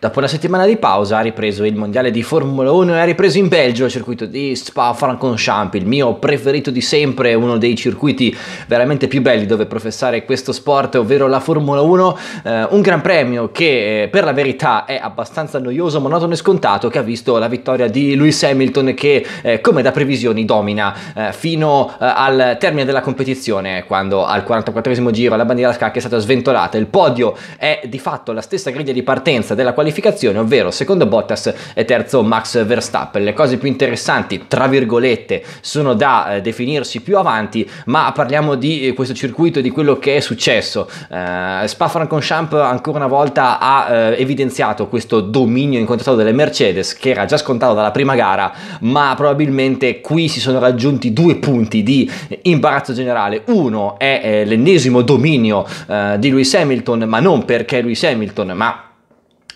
Dopo una settimana di pausa ha ripreso il mondiale di Formula 1 e ha ripreso in Belgio il circuito di Spa-Francorchamps, il mio preferito di sempre, uno dei circuiti veramente più belli dove professare questo sport, ovvero la Formula 1, eh, un gran premio che eh, per la verità è abbastanza noioso, monotono e scontato, che ha visto la vittoria di Lewis Hamilton che eh, come da previsioni domina eh, fino eh, al termine della competizione, quando al 44 giro la bandiera scacca è stata sventolata, il podio è di fatto la stessa griglia di partenza della quale qualificazione, ovvero secondo Bottas e terzo Max Verstappen. Le cose più interessanti, tra virgolette, sono da eh, definirsi più avanti, ma parliamo di eh, questo circuito, di quello che è successo. Eh, Spa-Francorchamps ancora una volta ha eh, evidenziato questo dominio incontrato delle Mercedes che era già scontato dalla prima gara, ma probabilmente qui si sono raggiunti due punti di imbarazzo generale. Uno è eh, l'ennesimo dominio eh, di Lewis Hamilton, ma non perché Lewis Hamilton, ma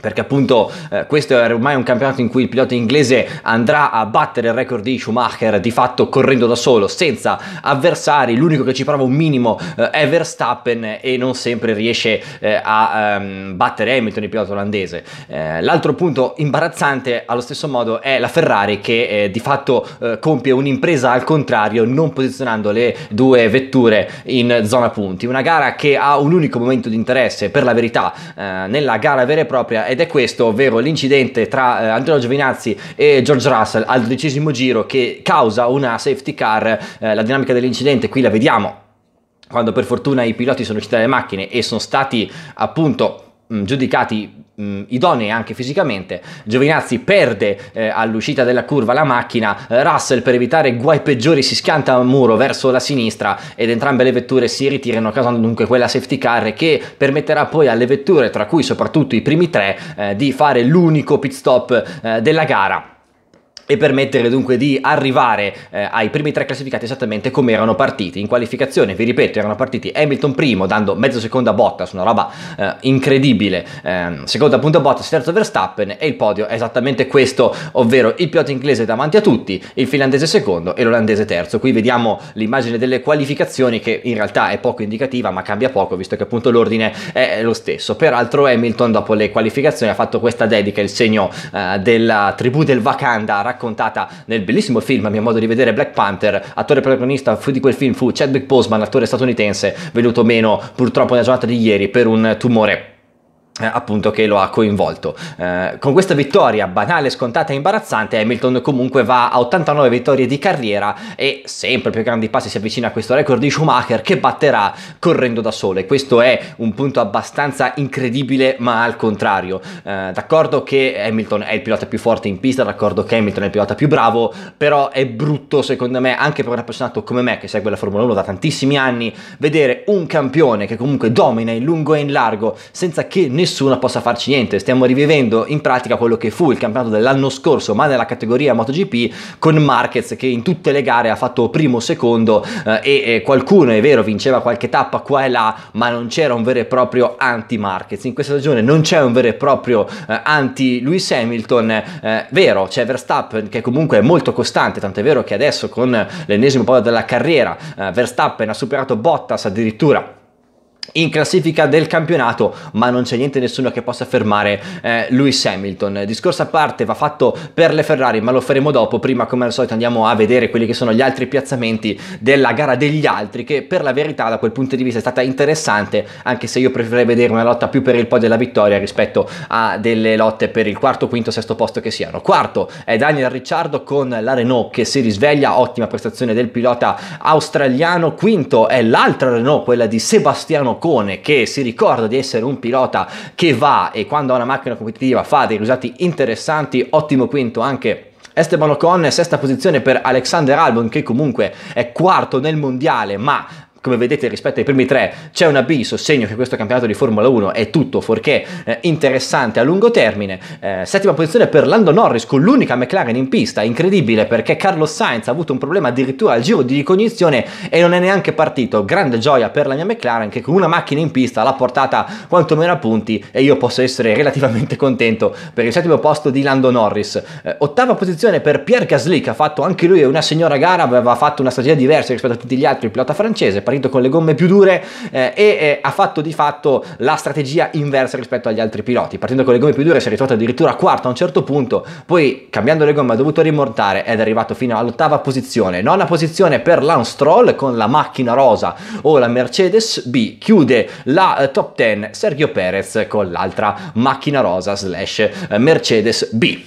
perché appunto eh, questo è ormai un campionato in cui il pilota inglese andrà a battere il record di Schumacher di fatto correndo da solo senza avversari l'unico che ci prova un minimo eh, è Verstappen e non sempre riesce eh, a um, battere Hamilton il pilota olandese eh, l'altro punto imbarazzante allo stesso modo è la Ferrari che eh, di fatto eh, compie un'impresa al contrario non posizionando le due vetture in zona punti una gara che ha un unico momento di interesse per la verità nella gara vera e propria ed è questo, ovvero l'incidente tra eh, Angelo Giovinazzi e George Russell al dodicesimo giro che causa una safety car, eh, la dinamica dell'incidente qui la vediamo quando per fortuna i piloti sono usciti dalle macchine e sono stati appunto giudicati mh, idonee anche fisicamente. Giovinazzi perde eh, all'uscita della curva la macchina, eh, Russell per evitare guai peggiori si schianta a muro verso la sinistra ed entrambe le vetture si ritirano, causando dunque quella safety car che permetterà poi alle vetture, tra cui soprattutto i primi tre, eh, di fare l'unico pit stop eh, della gara e permettere dunque di arrivare eh, ai primi tre classificati esattamente come erano partiti. In qualificazione, vi ripeto, erano partiti Hamilton primo dando mezzo secondo a Bottas, una roba eh, incredibile, eh, secondo appunto a Bottas, terzo Verstappen e il podio è esattamente questo, ovvero il pilota inglese davanti a tutti, il finlandese secondo e l'olandese terzo. Qui vediamo l'immagine delle qualificazioni che in realtà è poco indicativa ma cambia poco visto che appunto l'ordine è lo stesso. Peraltro Hamilton dopo le qualificazioni ha fatto questa dedica, il segno eh, della tribù del Vakanda a raccontata nel bellissimo film, a mio modo di vedere, Black Panther, attore protagonista di quel film fu Chadwick Boseman, attore statunitense, venuto meno purtroppo nella giornata di ieri per un tumore eh, appunto che lo ha coinvolto. Eh, con questa vittoria banale, scontata e imbarazzante, Hamilton comunque va a 89 vittorie di carriera e sempre più grandi passi si avvicina a questo record di Schumacher che batterà correndo da sole. Questo è un punto abbastanza incredibile, ma al contrario. Eh, d'accordo che Hamilton è il pilota più forte in pista, d'accordo che Hamilton è il pilota più bravo, però è brutto secondo me, anche per un appassionato come me che segue la Formula 1 da tantissimi anni, vedere un campione che comunque domina in lungo e in largo senza che nessuno nessuno possa farci niente. Stiamo rivivendo in pratica quello che fu il campionato dell'anno scorso, ma nella categoria MotoGP con Marquez che in tutte le gare ha fatto primo, o secondo eh, e qualcuno, è vero, vinceva qualche tappa qua e là, ma non c'era un vero e proprio anti-Marquez. In questa stagione non c'è un vero e proprio eh, anti-Lewis Hamilton, eh, vero, c'è Verstappen che comunque è molto costante, tant'è vero che adesso con l'ennesimo podio della carriera eh, Verstappen ha superato Bottas addirittura in classifica del campionato, ma non c'è niente nessuno che possa fermare eh, Lewis Hamilton. Discorso a parte va fatto per le Ferrari, ma lo faremo dopo. Prima, come al solito, andiamo a vedere quelli che sono gli altri piazzamenti della gara degli altri, che per la verità, da quel punto di vista, è stata interessante, anche se io preferirei vedere una lotta più per il podio della vittoria rispetto a delle lotte per il quarto, quinto, sesto posto che siano. Quarto è Daniel Ricciardo con la Renault che si risveglia, ottima prestazione del pilota australiano. Quinto è l'altra Renault, quella di Sebastiano Morcone che si ricorda di essere un pilota che va e quando ha una macchina competitiva fa dei risultati interessanti, ottimo quinto anche Esteban Ocon, sesta posizione per Alexander Albon che comunque è quarto nel mondiale ma come vedete rispetto ai primi tre c'è un abisso, segno che questo campionato di Formula 1 è tutto fuorché eh, interessante a lungo termine. Eh, settima posizione per Lando Norris con l'unica McLaren in pista, incredibile perché Carlos Sainz ha avuto un problema addirittura al giro di ricognizione e non è neanche partito. Grande gioia per la mia McLaren che con una macchina in pista l'ha portata quantomeno a punti e io posso essere relativamente contento per il settimo posto di Lando Norris. Eh, ottava posizione per Pierre Gasly che ha fatto anche lui una signora gara, aveva fatto una strategia diversa rispetto a tutti gli altri, il pilota francese, partito con le gomme più dure eh, e eh, ha fatto di fatto la strategia inversa rispetto agli altri piloti. Partendo con le gomme più dure si è ritrovato addirittura quarto a un certo punto, poi cambiando le gomme ha dovuto rimontare ed è arrivato fino all'ottava posizione. Nona posizione per Lance Troll con la macchina rosa o la Mercedes B. Chiude la eh, top 10 Sergio Perez con l'altra macchina rosa slash eh, Mercedes B.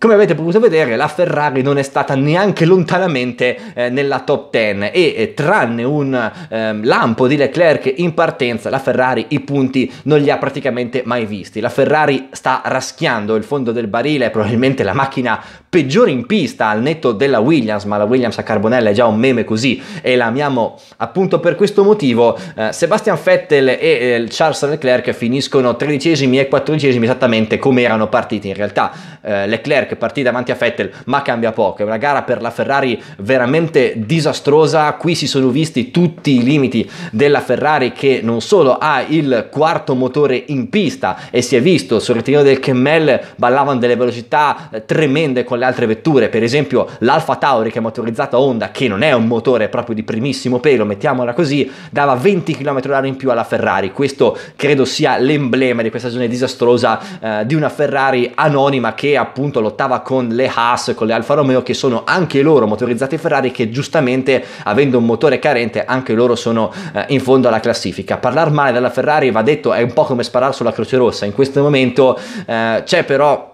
Come avete potuto vedere la Ferrari non è stata neanche lontanamente eh, nella top 10 e eh, tranne un eh, lampo di Leclerc in partenza la Ferrari i punti non li ha praticamente mai visti. La Ferrari sta raschiando il fondo del barile, probabilmente la macchina peggiore in pista al netto della Williams, ma la Williams a Carbonella è già un meme così e la amiamo appunto per questo motivo. Eh, Sebastian Vettel e eh, Charles Leclerc finiscono tredicesimi e quattordicesimi esattamente come erano partiti. In realtà eh, Leclerc partì davanti a Vettel, ma cambia poco. È una gara per la Ferrari veramente disastrosa. Qui si sono visti tutti i limiti della Ferrari che non solo ha il quarto motore in pista e si è visto sul ritirino del Kemmel ballavano delle velocità eh, tremende con le altre vetture, per esempio l'Alfa Tauri che è motorizzata Honda, che non è un motore proprio di primissimo pelo, mettiamola così, dava 20 km all'ora in più alla Ferrari. Questo credo sia l'emblema di questa stagione disastrosa eh, di una Ferrari anonima che appunto lottava con le Haas, con le Alfa Romeo, che sono anche loro motorizzate Ferrari, che giustamente avendo un motore carente anche loro sono eh, in fondo alla classifica. Parlare male della Ferrari, va detto, è un po' come sparare sulla Croce Rossa. In questo momento eh, c'è però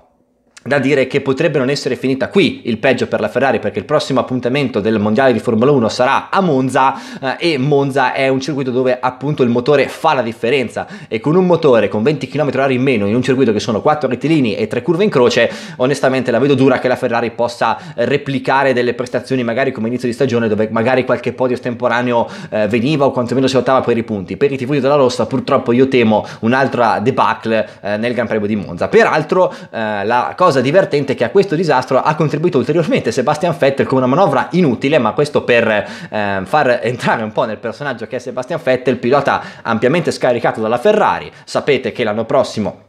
da dire che potrebbe non essere finita qui il peggio per la Ferrari perché il prossimo appuntamento del mondiale di Formula 1 sarà a Monza eh, e Monza è un circuito dove appunto il motore fa la differenza e con un motore con 20 km/h in meno in un circuito che sono 4 rettilini e 3 curve in croce onestamente la vedo dura che la Ferrari possa eh, replicare delle prestazioni magari come inizio di stagione dove magari qualche podio estemporaneo eh, veniva o quantomeno si lottava per i punti per i tifosi della Rossa purtroppo io temo un'altra debacle eh, nel Gran Premio di Monza peraltro eh, la cosa cosa divertente che a questo disastro ha contribuito ulteriormente Sebastian Vettel con una manovra inutile, ma questo per eh, far entrare un po' nel personaggio che è Sebastian Vettel, pilota ampiamente scaricato dalla Ferrari. Sapete che l'anno prossimo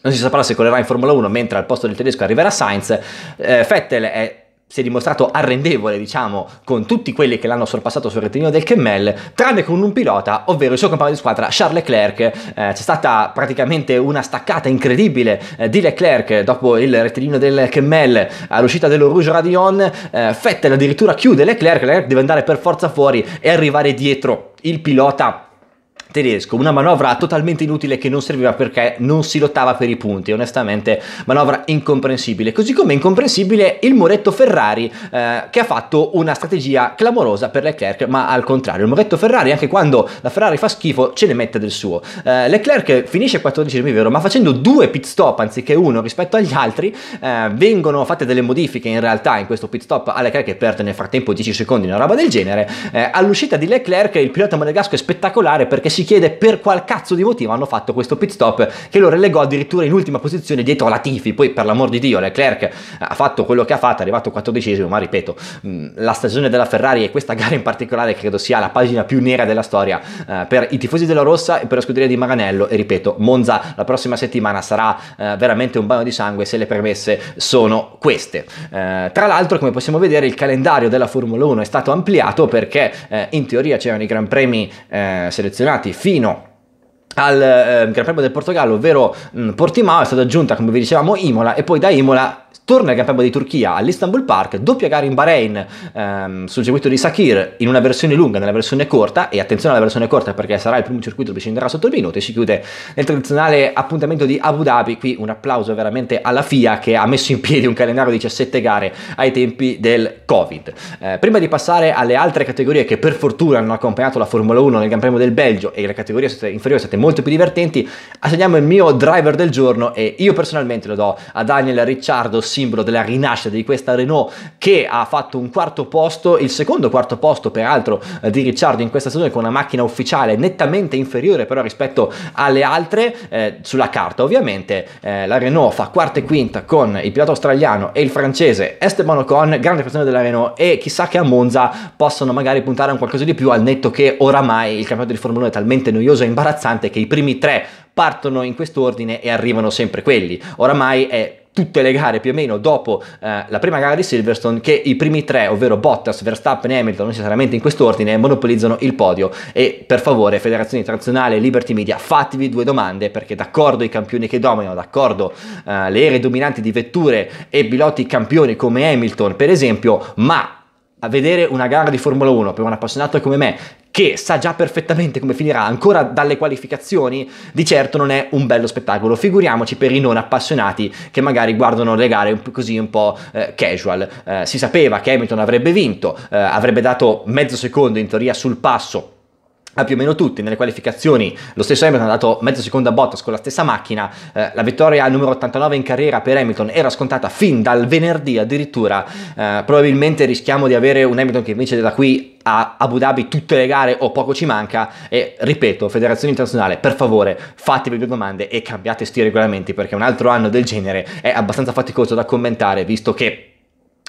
non si saprà se correrà in Formula 1 mentre al posto del tedesco arriverà Sainz. Eh, Vettel è si è dimostrato arrendevole, diciamo, con tutti quelli che l'hanno sorpassato sul rettilineo del Kemmel, tranne con un pilota, ovvero il suo compagno di squadra Charles Leclerc. Eh, c'è stata praticamente una staccata incredibile eh, di Leclerc dopo il rettilineo del Kemmel all'uscita dello Rouge Radion. Eh, Fettel addirittura chiude Leclerc, Leclerc deve andare per forza fuori e arrivare dietro il pilota tedesco, una manovra totalmente inutile che non serviva perché non si lottava per i punti, onestamente manovra incomprensibile, così come incomprensibile il Moretto Ferrari eh, che ha fatto una strategia clamorosa per Leclerc, ma al contrario, il Moretto Ferrari anche quando la Ferrari fa schifo ce ne mette del suo. Eh, Leclerc finisce 14, vero, ma facendo due pit stop anziché uno rispetto agli altri, eh, vengono fatte delle modifiche in realtà in questo pit stop a Leclerc che perde nel frattempo 10 secondi, una roba del genere. Eh, all'uscita di Leclerc il pilota monegasco è spettacolare perché si chiede per qual cazzo di motivo hanno fatto questo pit stop che lo relegò addirittura in ultima posizione dietro la Tifi. Poi, per l'amor di Dio, Leclerc ha fatto quello che ha fatto, è arrivato 14esimo, ma ripeto, la stagione della Ferrari e questa gara in particolare credo sia la pagina più nera della storia eh, per i tifosi della Rossa e per la scuderia di Maranello. E ripeto, Monza la prossima settimana sarà eh, veramente un bagno di sangue se le premesse sono queste. Eh, tra l'altro, come possiamo vedere, il calendario della Formula 1 è stato ampliato perché eh, in teoria c'erano i Gran Premi eh, selezionati fino al eh, Gran Premio del Portogallo, ovvero mh, Portimao, è stata aggiunta, come vi dicevamo, Imola e poi da Imola torna al Gran Premio di Turchia all'Istanbul Park, doppia gara in Bahrain ehm, sul circuito di Sakir in una versione lunga, nella versione corta e attenzione alla versione corta perché sarà il primo circuito che scenderà sotto il minuto e si chiude nel tradizionale appuntamento di Abu Dhabi, qui un applauso veramente alla FIA che ha messo in piedi un calendario di 17 gare ai tempi del Covid. Eh, prima di passare alle altre categorie che per fortuna hanno accompagnato la Formula 1 nel Gran Premio del Belgio e le categorie inferiori sono state molto più divertenti, assegniamo il mio driver del giorno e io personalmente lo do a Daniel Ricciardo simbolo della rinascita di questa Renault che ha fatto un quarto posto, il secondo quarto posto peraltro eh, di Ricciardo in questa stagione con una macchina ufficiale nettamente inferiore però rispetto alle altre, eh, sulla carta ovviamente eh, la Renault fa quarta e quinta con il pilota australiano e il francese Esteban Ocon, grande prestazione della Renault e chissà che a Monza possono magari puntare a un qualcosa di più al netto che oramai il campionato di Formula 1 è talmente noioso e imbarazzante che i primi tre partono in quest'ordine e arrivano sempre quelli. Oramai è tutte le gare più o meno dopo eh, la prima gara di Silverstone che i primi tre, ovvero Bottas, Verstappen e Hamilton, non necessariamente in quest'ordine, monopolizzano il podio. E per favore, Federazione Internazionale, Liberty Media, fatevi due domande perché d'accordo i campioni che dominano, d'accordo eh, le ere dominanti di vetture e piloti campioni come Hamilton, per esempio, ma a vedere una gara di Formula 1 per un appassionato come me che sa già perfettamente come finirà ancora dalle qualificazioni, di certo non è un bello spettacolo. Figuriamoci per i non appassionati che magari guardano le gare così un po' eh, casual. Eh, si sapeva che Hamilton avrebbe vinto, eh, avrebbe dato mezzo secondo in teoria sul passo a ah, più o meno tutti nelle qualificazioni lo stesso Hamilton ha dato mezzo secondo a Bottas con la stessa macchina eh, la vittoria al numero 89 in carriera per Hamilton era scontata fin dal venerdì addirittura eh, probabilmente rischiamo di avere un Hamilton che vince da qui a Abu Dhabi tutte le gare o poco ci manca e ripeto Federazione Internazionale per favore fatevi due domande e cambiate sti regolamenti perché un altro anno del genere è abbastanza faticoso da commentare visto che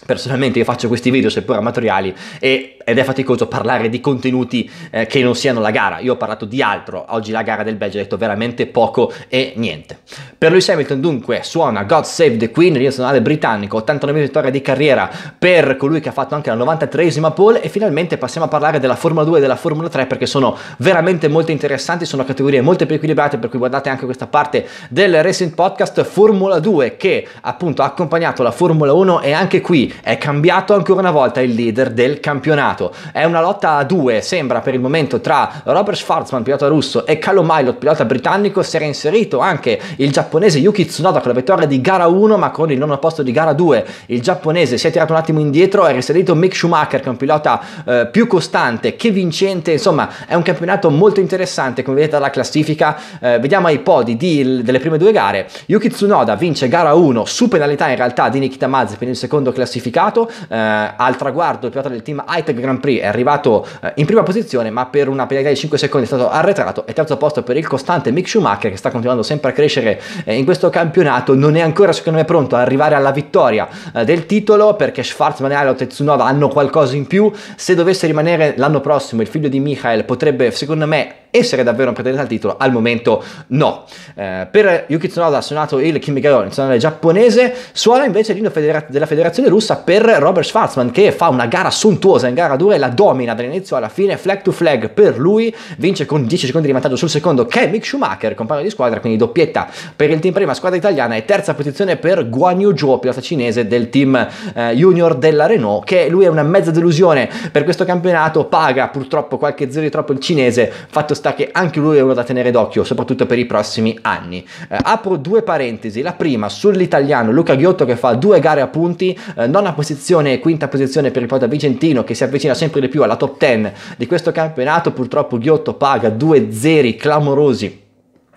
Personalmente io faccio questi video seppur amatoriali e, ed è faticoso parlare di contenuti eh, che non siano la gara. Io ho parlato di altro, oggi la gara del Belgio ho detto veramente poco e niente. Per Lewis Hamilton dunque suona God Save the Queen, il nazionale britannico, 89 vittoria di carriera per colui che ha fatto anche la 93esima pole e finalmente passiamo a parlare della Formula 2 e della Formula 3 perché sono veramente molto interessanti, sono categorie molto più equilibrate per cui guardate anche questa parte del Racing Podcast Formula 2 che appunto ha accompagnato la Formula 1 e anche qui è cambiato ancora una volta il leader del campionato. È una lotta a due, sembra per il momento, tra Robert Schwarzman, pilota russo, e Callum Milot, pilota britannico. Si era inserito anche il giapponese Yuki Tsunoda con la vittoria di gara 1, ma con il nono posto di gara 2. Il giapponese si è tirato un attimo indietro, è risalito Mick Schumacher, che è un pilota eh, più costante che vincente. Insomma, è un campionato molto interessante, come vedete dalla classifica. Eh, vediamo ai podi di, delle prime due gare. Yuki Tsunoda vince gara 1 su penalità in realtà di Nikita Mazepin, il secondo classificato classificato, eh, al traguardo il pilota del team Hightech Grand Prix è arrivato eh, in prima posizione ma per una penalità di 5 secondi è stato arretrato e terzo posto per il costante Mick Schumacher che sta continuando sempre a crescere eh, in questo campionato, non è ancora secondo me pronto ad arrivare alla vittoria eh, del titolo perché Schwarzman e Alot e Tsunoda hanno qualcosa in più, se dovesse rimanere l'anno prossimo il figlio di Michael potrebbe secondo me essere davvero un pretendente al titolo? Al momento no. Eh, per Yuki Tsunoda ha suonato il Kimigao nazionale giapponese, suona invece l'inno federa- della federazione russa russa per Robert Schwarzman che fa una gara sontuosa in gara 2 la domina dall'inizio alla fine flag to flag per lui vince con 10 secondi di vantaggio sul secondo che è Mick Schumacher compagno di squadra quindi doppietta per il team prima squadra italiana e terza posizione per Guan Yu Zhou pilota cinese del team eh, junior della Renault che lui è una mezza delusione per questo campionato paga purtroppo qualche zero di troppo il cinese fatto sta che anche lui è uno da tenere d'occhio soprattutto per i prossimi anni eh, apro due parentesi la prima sull'italiano Luca Ghiotto che fa due gare a punti eh, nona posizione, e quinta posizione per il Padova Vicentino che si avvicina sempre di più alla top 10 di questo campionato, purtroppo Ghiotto paga due zeri clamorosi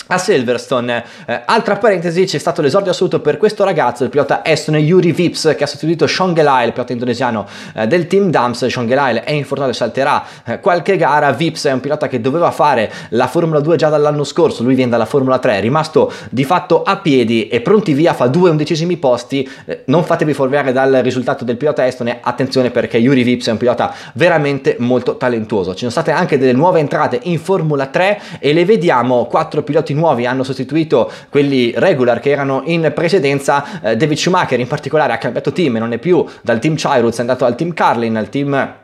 a Silverstone. Eh, altra parentesi, c'è stato l'esordio assoluto per questo ragazzo, il pilota estone Yuri Vips, che ha sostituito Sean Gelai, pilota indonesiano eh, del team Dams. Sean Gelai è infortunato e salterà eh, qualche gara. Vips è un pilota che doveva fare la Formula 2 già dall'anno scorso, lui viene dalla Formula 3, è rimasto di fatto a piedi e pronti via, fa due undicesimi posti. Eh, non fatevi fuorviare dal risultato del pilota estone, attenzione perché Yuri Vips è un pilota veramente molto talentuoso. Ci sono state anche delle nuove entrate in Formula 3 e le vediamo, quattro piloti nuovi hanno sostituito quelli regular che erano in precedenza. Eh, David Schumacher in particolare ha cambiato team e non è più dal team Chirutz, è andato al team Carlin, al team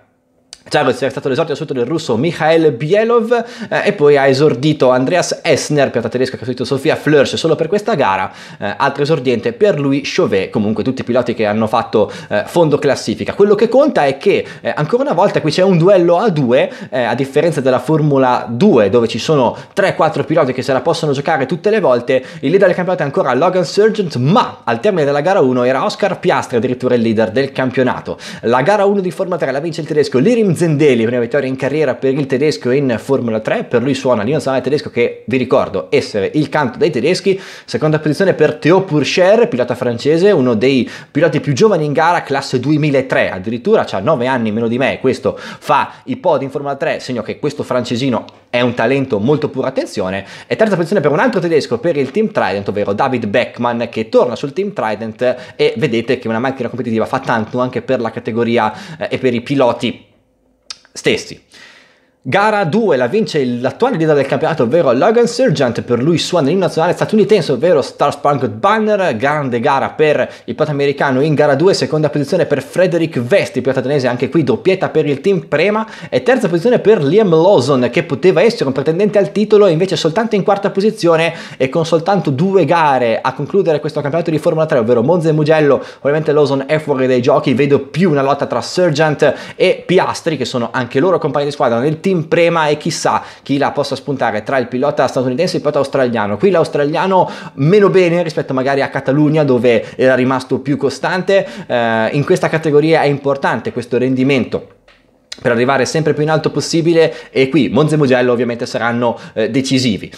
Zagos è stato l'esordio assoluto del russo Mikhail Bielov eh, e poi ha esordito Andreas Esner, pianta tedesca che ha esordito Sofia Flörsch solo per questa gara, eh, altro esordiente per lui Chauvet, comunque tutti i piloti che hanno fatto eh, fondo classifica. Quello che conta è che eh, ancora una volta qui c'è un duello a due, eh, a differenza della Formula 2 dove ci sono 3-4 piloti che se la possono giocare tutte le volte, il leader del campionato è ancora Logan Sargent, ma al termine della gara 1 era Oscar Piastri addirittura il leader del campionato. La gara 1 di Formula 3 la vince il tedesco Lirim Zendeli, prima vittoria in carriera per il tedesco in Formula 3, per lui suona l'inno nazionale tedesco che vi ricordo essere il canto dei tedeschi, seconda posizione per Theo Purcher, pilota francese, uno dei piloti più giovani in gara, classe 2003 addirittura, ha 9 anni meno di me, questo fa i pod in Formula 3, segno che questo francesino è un talento molto pura attenzione, e terza posizione per un altro tedesco per il Team Trident, ovvero David Beckman che torna sul Team Trident e vedete che una macchina competitiva fa tanto anche per la categoria eh, e per i piloti stessi. Gara 2 la vince l'attuale leader del campionato, ovvero Logan Sergeant, per lui suona l'inno nazionale statunitense, ovvero Star Spangled Banner, grande gara per il pilota americano in gara 2, seconda posizione per Frederick Vesti, pilota danese anche qui, doppietta per il team Prema e terza posizione per Liam Lawson che poteva essere un pretendente al titolo invece soltanto in quarta posizione e con soltanto due gare a concludere questo campionato di Formula 3, ovvero Monza e Mugello, ovviamente Lawson è fuori dai giochi, vedo più una lotta tra Sergeant e Piastri che sono anche loro compagni di squadra nel team in prema e chissà chi la possa spuntare tra il pilota statunitense e il pilota australiano. Qui l'australiano meno bene rispetto magari a Catalunya dove era rimasto più costante, eh, in questa categoria è importante questo rendimento per arrivare sempre più in alto possibile e qui Monza e Mugello ovviamente saranno eh, decisivi.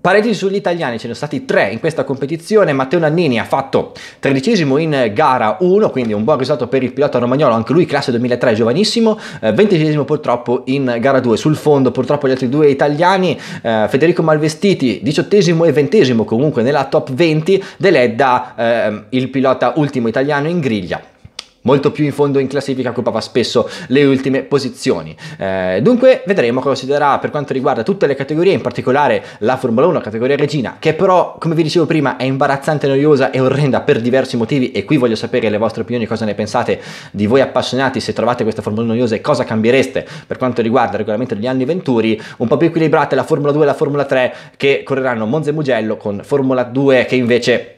Pareggi sugli italiani ce ne sono stati tre in questa competizione. Matteo Nannini ha fatto tredicesimo in gara 1, quindi un buon risultato per il pilota romagnolo, anche lui classe 2003, giovanissimo. Eh, ventesimo eh, purtroppo in gara 2. Sul fondo purtroppo gli altri due italiani, eh, Federico Malvestiti, diciottesimo e ventesimo comunque nella top 20, Deledda, eh, il pilota ultimo italiano in griglia molto più in fondo in classifica occupava spesso le ultime posizioni. Eh, dunque vedremo cosa si darà per quanto riguarda tutte le categorie, in particolare la Formula 1, categoria regina, che però come vi dicevo prima è imbarazzante, noiosa e orrenda per diversi motivi e qui voglio sapere le vostre opinioni, cosa ne pensate di voi appassionati, se trovate questa Formula 1 noiosa e cosa cambiereste per quanto riguarda il regolamento degli anni venturi, un po' più equilibrate la Formula 2 e la Formula 3 che correranno Monza e Mugello con Formula 2 che invece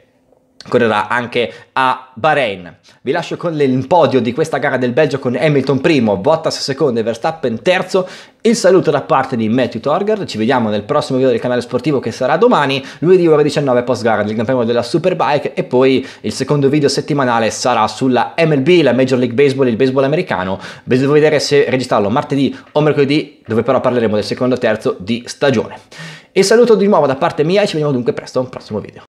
correrà anche a Bahrain. Vi lascio con il podio di questa gara del Belgio con Hamilton primo, Bottas secondo e Verstappen terzo. Il saluto da parte di Matthew Torger, ci vediamo nel prossimo video del canale sportivo che sarà domani, lunedì ore 19 post gara del campionato della Superbike e poi il secondo video settimanale sarà sulla MLB, la Major League Baseball, il baseball americano. Devo vedere se registrarlo martedì o mercoledì, dove però parleremo del secondo e terzo di stagione. Il saluto di nuovo da parte mia e ci vediamo dunque presto a un prossimo video.